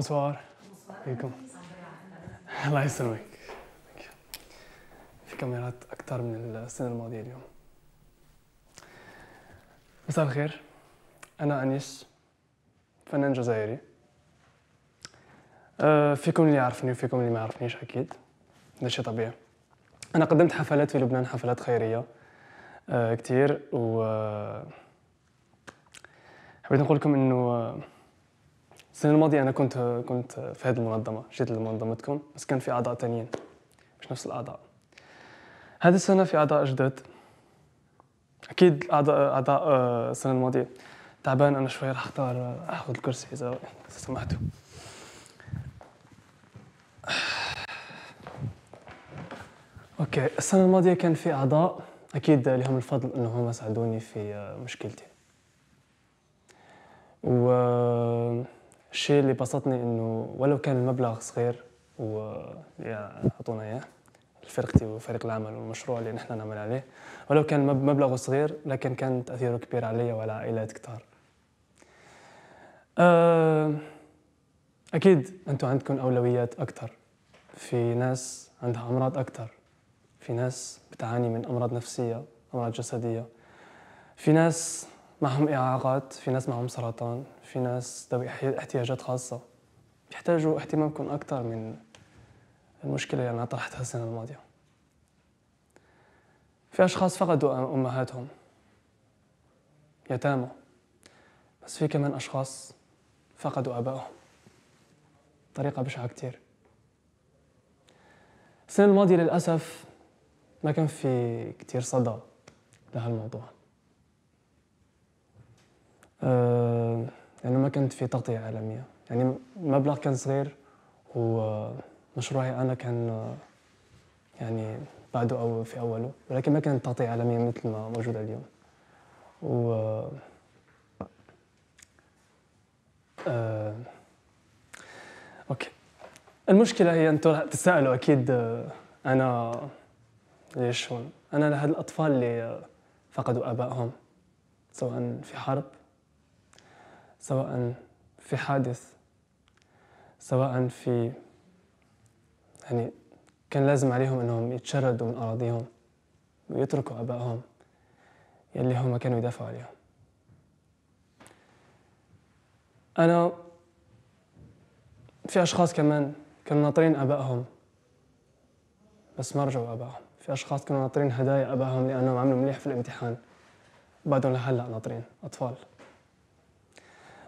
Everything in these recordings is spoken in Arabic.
Bonsoir. فيكم الله يسلمك في كاميرات أكثر من السنة الماضية اليوم مساء الخير أنا أنيس فنان جزائري أه، فيكم اللي يعرفني وفيكم اللي ما يعرفنيش أكيد هذا شيء طبيعي أنا قدمت حفلات في لبنان حفلات خيرية أه، كتير و حبيت نقول لكم إنه السنه الماضيه انا كنت كنت في هذه المنظمه جيت لمنظمتكم بس كان في اعضاء تانيين مش نفس الاعضاء هذه السنه في اعضاء جدد اكيد اعضاء اعضاء آه، السنه الماضيه تعبان انا شوي راح اختار آه، اخذ الكرسي اذا سمحتوا اوكي السنه الماضيه كان في اعضاء اكيد لهم الفضل انهم ساعدوني في آه، مشكلتي و الشيء اللي بسطني انه ولو كان المبلغ صغير و اعطونا اياه فرقتي وفريق العمل والمشروع اللي نحن نعمل عليه ولو كان مبلغه صغير لكن كان تاثيره كبير علي وعلى عائلات كثار آه، اكيد انتم عندكم اولويات اكثر في ناس عندها امراض اكثر في ناس بتعاني من امراض نفسيه امراض جسديه في ناس معهم إعاقات في ناس معهم سرطان في ناس ذوي احتياجات خاصة بيحتاجوا اهتمامكم أكثر من المشكلة اللي أنا طرحتها السنة الماضية في أشخاص فقدوا أمهاتهم يتامى بس في كمان أشخاص فقدوا أبائهم طريقة بشعة كتير السنة الماضية للأسف ما كان في كتير صدى لهالموضوع آه، يعني ما كانت في تغطية عالمية يعني المبلغ كان صغير ومشروعي أنا كان آه، يعني بعده أو في أوله ولكن ما كانت تغطية عالمية مثل ما موجودة اليوم و آه... أوكي المشكلة هي أنتم راح أكيد آه، أنا ليش هون أنا لهاد الأطفال اللي فقدوا آبائهم سواء في حرب سواء في حادث سواء في يعني كان لازم عليهم انهم يتشردوا من اراضيهم ويتركوا ابائهم يلي هم كانوا يدافعوا عليهم انا في اشخاص كمان كانوا ناطرين ابائهم بس ما رجعوا ابائهم في اشخاص كانوا ناطرين هدايا ابائهم لانهم عملوا مليح في الامتحان بعدهم لهلا ناطرين اطفال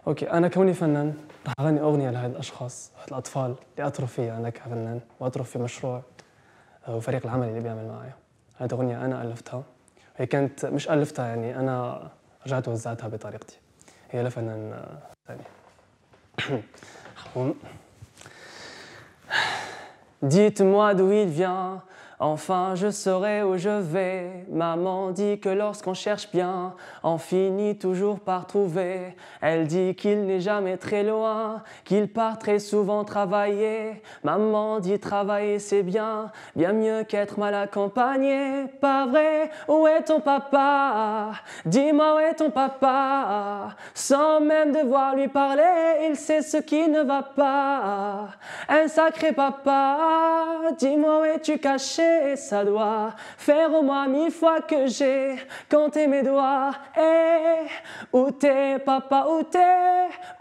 اوكي انا كوني فنان رح اغني اغنيه لهي الاشخاص الاطفال اللي اثروا فيا انا كفنان واثروا في مشروع آه، وفريق العمل اللي بيعمل معي هذه اغنيه انا الفتها هي كانت مش الفتها يعني انا رجعت وزعتها بطريقتي هي لفنان آه، ثاني Dites-moi d'où il vient Enfin, je saurai où je vais. Maman dit que lorsqu'on cherche bien, on finit toujours par trouver. Elle dit qu'il n'est jamais très loin, qu'il part très souvent travailler. Maman dit travailler c'est bien, bien mieux qu'être mal accompagné. Pas vrai, où est ton papa Dis-moi où est ton papa Sans même devoir lui parler, il sait ce qui ne va pas. Un sacré papa, dis-moi où es-tu caché ça doit faire au moins mille fois que j'ai compté mes doigts. Et eh, où t'es, papa, où t'es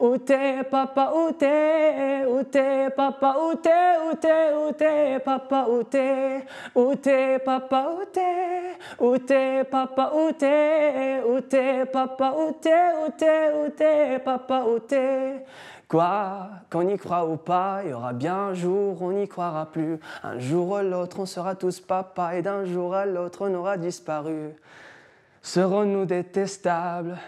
Où t'es, papa, où t'es Où t'es, papa, où t'es Où t'es, papa, où t'es Où t'es, papa, où t'es Où t'es, papa, où t'es Où t'es, papa, où t'es Où t'es, où t'es, papa, où t'es Quoi Qu'on y croit ou pas, il y aura bien un jour, on n'y croira plus. Un jour ou l'autre, on sera tous papa, et d'un jour à l'autre, on aura disparu. Serons-nous détestables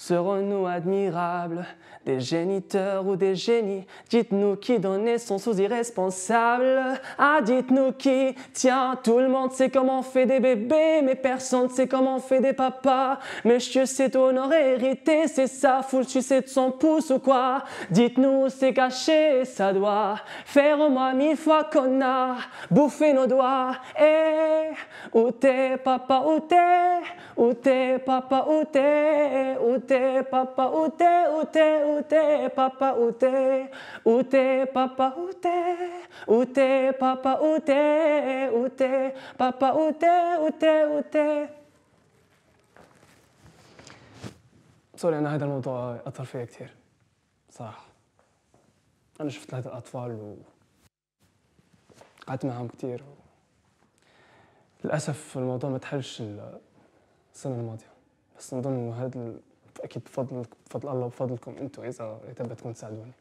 Serons-nous admirables des géniteurs ou des génies Dites-nous qui donnait son sous irresponsable Ah, dites-nous qui Tiens, tout le monde sait comment on fait des bébés, mais personne sait comment on fait des papas. Monsieur, c'est honoré, hérité, c'est ça, foule, le de son pouce ou quoi Dites-nous, c'est caché, ça doit faire au moins mille fois qu'on a bouffé nos doigts. Et... Eh, Ute papa ute, ute papa ute, ute papa ute, ute ute papa ute, ute papa ute, ute papa ute, ute papa ute, ute ute. سوري أنا هذا الموضوع أثر فيا كثير صراحة أنا شفت هذا الأطفال و قعدت معهم كثير و... للاسف الموضوع ما تحلش السنه الماضيه بس نظن انه هذا اكيد بفضل بفضل الله وبفضلكم انتم اذا اذا بدكم تساعدوني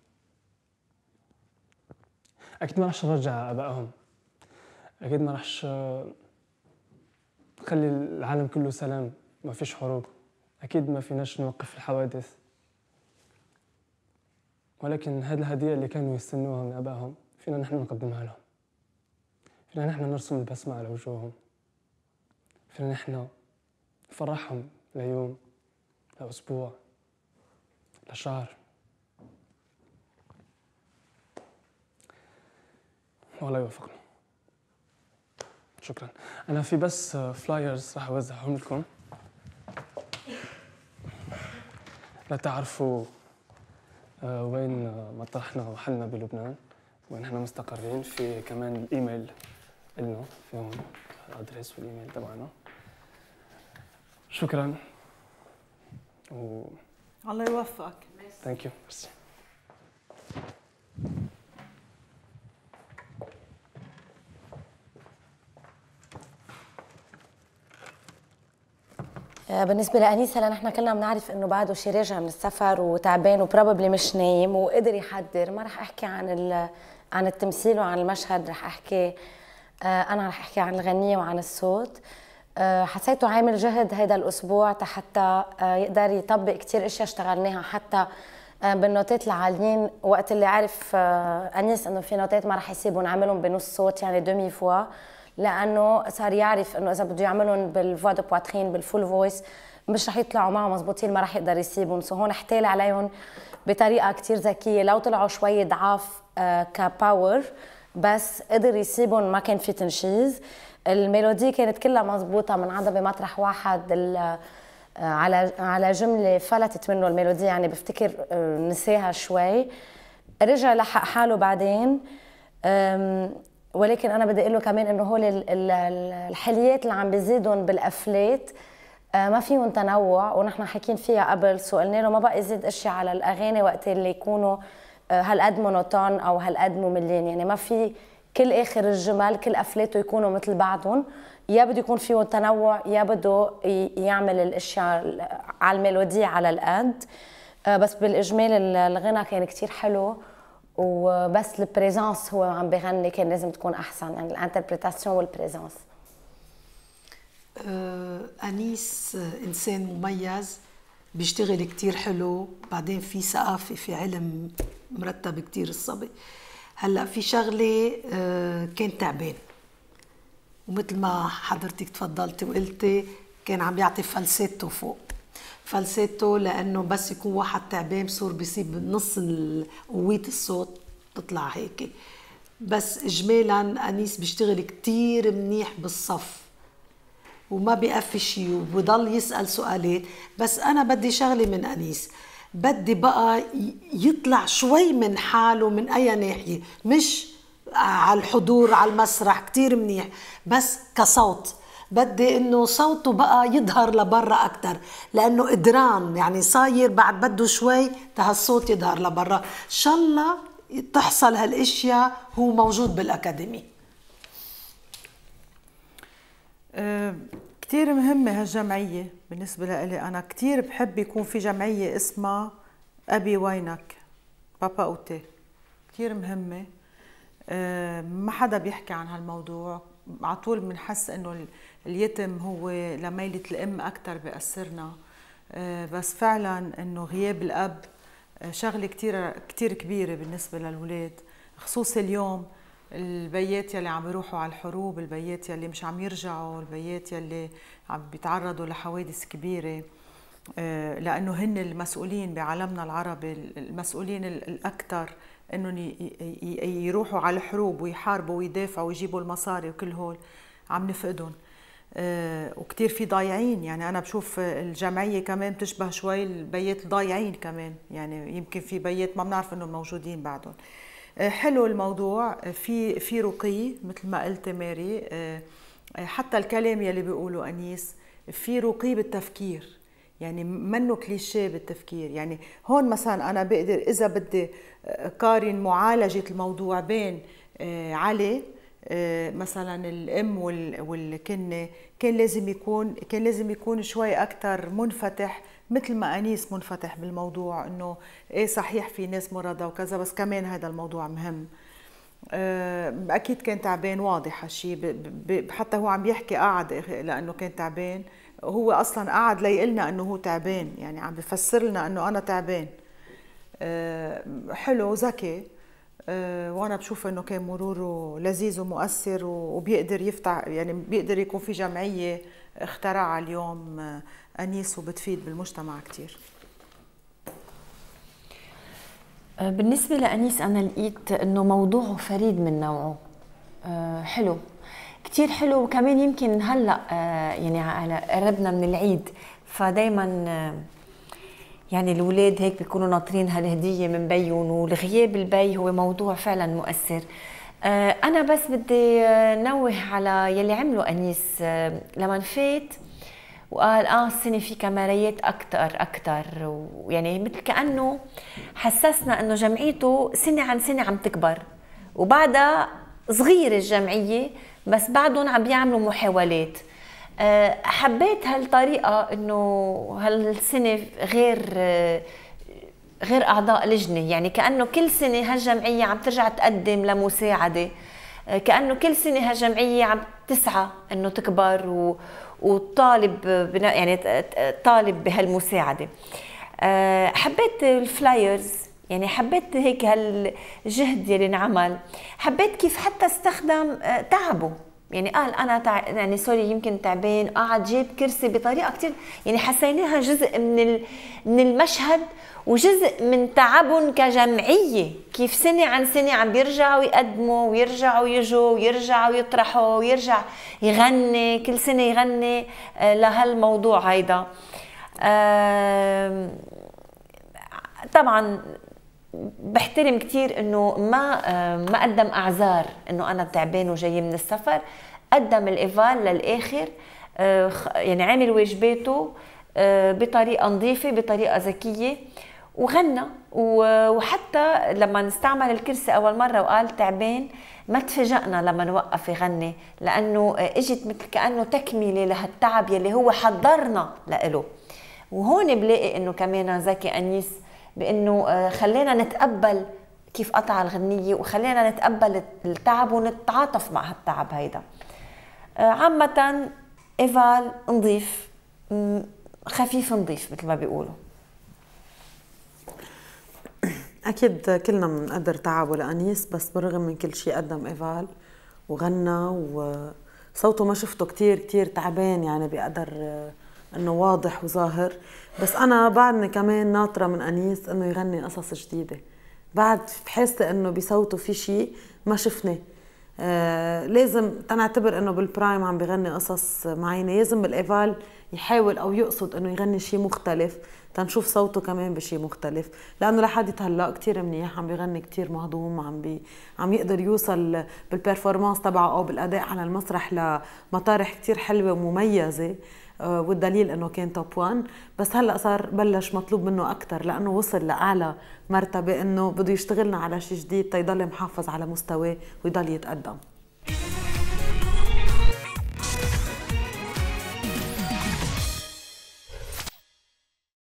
اكيد ما راح ارجع ابائهم اكيد ما راح خلي العالم كله سلام ما فيش حروب اكيد ما فيناش نوقف الحوادث ولكن هذه الهدية اللي كانوا يستنوها من أبائهم فينا نحن نقدمها لهم فينا نحن نرسم البسمة على وجوههم فنحن نفرحهم ليوم لأسبوع لشهر والله يوفقنا شكرا انا في بس فلايرز راح اوزعهم لكم لا تعرفوا آه، وين مطرحنا وحلنا بلبنان وين احنا مستقرين في كمان الايميل النا في هون الادريس والايميل تبعنا شكرا و... الله يوفقك ثانك يو ميرسي بالنسبة لأنيسة لأن احنا كلنا بنعرف إنه بعده شي راجع من السفر وتعبان وبروبلي مش نايم وقدر يحضر ما رح أحكي عن ال... عن التمثيل وعن المشهد رح أحكي آه، أنا رح أحكي عن الغنية وعن الصوت آه، حسيته عامل جهد هذا الاسبوع حتى آه، يقدر يطبق كثير اشياء اشتغلناها حتى آه، بالنوتات العاليين وقت اللي عرف انيس انه في نوتات ما رح يسيبهم عملهم بنص صوت يعني دومي فوا لانه صار يعرف انه اذا بده يعملهم بالفوا دو بواترين بالفول فويس مش رح يطلعوا معه مزبوطين ما رح يقدر يسيبهم سو هون احتال عليهم بطريقه كثير ذكيه لو طلعوا شوي ضعاف كباور بس قدر يسيبهم ما كان في تنشيز الميلودي كانت كلها مضبوطه منعدة بمطرح واحد آه، على على جمله فلتت منه الميلودي يعني بفتكر آه، نساها شوي رجع لحق حاله بعدين ولكن انا بدي اقول له كمان انه هول الحليات اللي عم بيزيدهم بالافلات آه، ما فيهم تنوع ونحن حكينا فيها قبل سؤالنا له ما بقى يزيد اشياء على الاغاني وقت اللي يكونوا هالقد مونوتون او هالقد مملين يعني ما في كل اخر الجمل كل قفلاته يكونوا مثل بعضهم يا بده يكون فيه تنوع يا بده يعمل الاشياء على الميلودي على القد آه، بس بالاجمال الغنى كان كثير حلو وبس البريزانس هو عم بغني كان لازم تكون احسن يعني الانتربريتاسيون والبريزانس آه، انيس انسان مميز بيشتغل كتير حلو بعدين في ثقافه في علم مرتب كتير الصبي هلا في شغله آه، كان تعبان ومثل ما حضرتك تفضلتي وقلتي كان عم يعطي فلسيتو فوق فلسيتو لانه بس يكون واحد تعبان بصير بيصيب نص قويه الصوت تطلع هيك بس اجمالا انيس بيشتغل كثير منيح بالصف وما بيقفي شيء وبضل يسال سؤالات بس انا بدي شغله من انيس بدي بقى يطلع شوي من حاله من اي ناحيه مش على الحضور على المسرح كتير منيح بس كصوت بدي انه صوته بقى يظهر لبرا اكثر لانه قدران يعني صاير بعد بده شوي تهالصوت يظهر لبرا ان شاء الله تحصل هالاشياء هو موجود بالاكاديمي أه، كتير مهمة هالجمعية بالنسبة لإلي أنا كتير بحب يكون في جمعية اسمها أبي وينك بابا أوتي كتير مهمة آه، ما حدا بيحكي عن هالموضوع على طول بنحس انه اليتم هو لميلة الام اكثر بأثرنا آه، بس فعلا انه غياب الاب آه، شغله كثير كثير كبيره بالنسبه للولاد خصوصي اليوم البيات يلي عم بيروحوا على الحروب البيات يلي مش عم يرجعوا البيات يلي عم بيتعرضوا لحوادث كبيره آه، لانه هن المسؤولين بعالمنا العربي المسؤولين الاكثر انهم يروحوا على الحروب ويحاربوا ويدافعوا ويجيبوا المصاري وكل هول عم نفقدهم آه، وكثير في ضايعين يعني انا بشوف الجمعيه كمان بتشبه شوي البيات الضايعين كمان يعني يمكن في بيات ما بنعرف انهم موجودين بعدهم حلو الموضوع في في رقي مثل ما قلت ماري آه، حتى الكلام يلي بيقوله انيس في رقي بالتفكير يعني منه كليشيه بالتفكير يعني هون مثلا انا بقدر اذا بدي آه، قارن معالجه الموضوع بين آه، علي مثلا الام والكنه كان لازم يكون كان لازم يكون شوي اكثر منفتح مثل ما انيس منفتح بالموضوع انه ايه صحيح في ناس مرضى وكذا بس كمان هذا الموضوع مهم آه، اكيد كان تعبان واضح هالشيء حتى هو عم يحكي قعد لانه كان تعبان هو اصلا قعد ليقلنا انه هو تعبان يعني عم بفسر لنا انه انا تعبان آه، حلو ذكي آه، وانا بشوف انه كان مروره لذيذ ومؤثر وبيقدر يفتح يعني بيقدر يكون في جمعيه اخترعها اليوم انيس وبتفيد بالمجتمع كتير أه، بالنسبه لانيس انا لقيت انه موضوعه فريد من نوعه أه، حلو كتير حلو وكمان يمكن هلا أه، يعني قربنا من العيد فدايما يعني الولاد هيك بيكونوا ناطرين هالهديه من بيهم والغياب البي هو موضوع فعلا مؤثر انا بس بدي نوه على يلي عمله انيس لما فات وقال اه السنه في كماليات اكثر اكثر ويعني مثل كانه حسسنا انه جمعيته سنه عن سنه عم تكبر وبعدها صغيره الجمعيه بس بعدهم عم بيعملوا محاولات آه، حبيت هالطريقه انه هالسنه غير غير اعضاء لجنه يعني كانه كل سنه هالجمعيه عم ترجع تقدم لمساعده آه، كانه كل سنه هالجمعيه عم تسعى انه تكبر و... وطالب يعني طالب بهالمساعده آه، حبيت الفلايرز يعني حبيت هيك هالجهد اللي انعمل حبيت كيف حتى استخدم آه، تعبه يعني قال آه، انا تع... يعني سوري يمكن تعبان قعد جاب كرسي بطريقه كثير يعني حسيناها جزء من ال... من المشهد وجزء من تعبهم كجمعيه كيف سنه عن سنه عم بيرجعوا يقدموا ويرجعوا يجوا ويرجعوا يطرحوا ويرجع يغني كل سنه يغني آه، لهالموضوع هيدا طبعا بحترم كثير انه ما ما قدم اعذار انه انا تعبان وجاي من السفر قدم الايفال للاخر آه، يعني عامل واجباته آه، بطريقه نظيفه بطريقه ذكيه وغنى وحتى لما استعمل الكرسي اول مره وقال تعبان ما تفاجئنا لما وقف يغني لانه اجت مثل كانه تكمله لهالتعب يلي هو حضرنا له وهون بلاقي انه كمان زكي انيس بانه آه، خلينا نتقبل كيف قطع الغنية وخلينا نتقبل التعب ونتعاطف مع هالتعب هيدا آه، عامة ايفال نظيف خفيف نظيف مثل ما بيقولوا اكيد كلنا بنقدر تعبه لانيس بس بالرغم من كل شيء قدم ايفال وغنى وصوته ما شفته كتير كتير تعبان يعني بيقدر آه، انه واضح وظاهر بس انا بعدني كمان ناطره من انيس انه يغني قصص جديده بعد بحس انه بصوته في شيء ما شفناه آه لازم تنعتبر انه بالبرايم عم بغني قصص معينه لازم بالايفال يحاول او يقصد انه يغني شيء مختلف تنشوف صوته كمان بشيء مختلف لانه لحد هلا كثير منيح عم بغني كثير مهضوم عم بي عم يقدر يوصل بالبرفورمانس تبعه او بالاداء على المسرح لمطارح كثير حلوه ومميزه آه، والدليل انه كان توب 1 بس هلا صار بلش مطلوب منه اكثر لانه وصل لاعلى مرتبه انه بده يشتغلنا على شيء جديد تيضل محافظ على مستواه ويضل يتقدم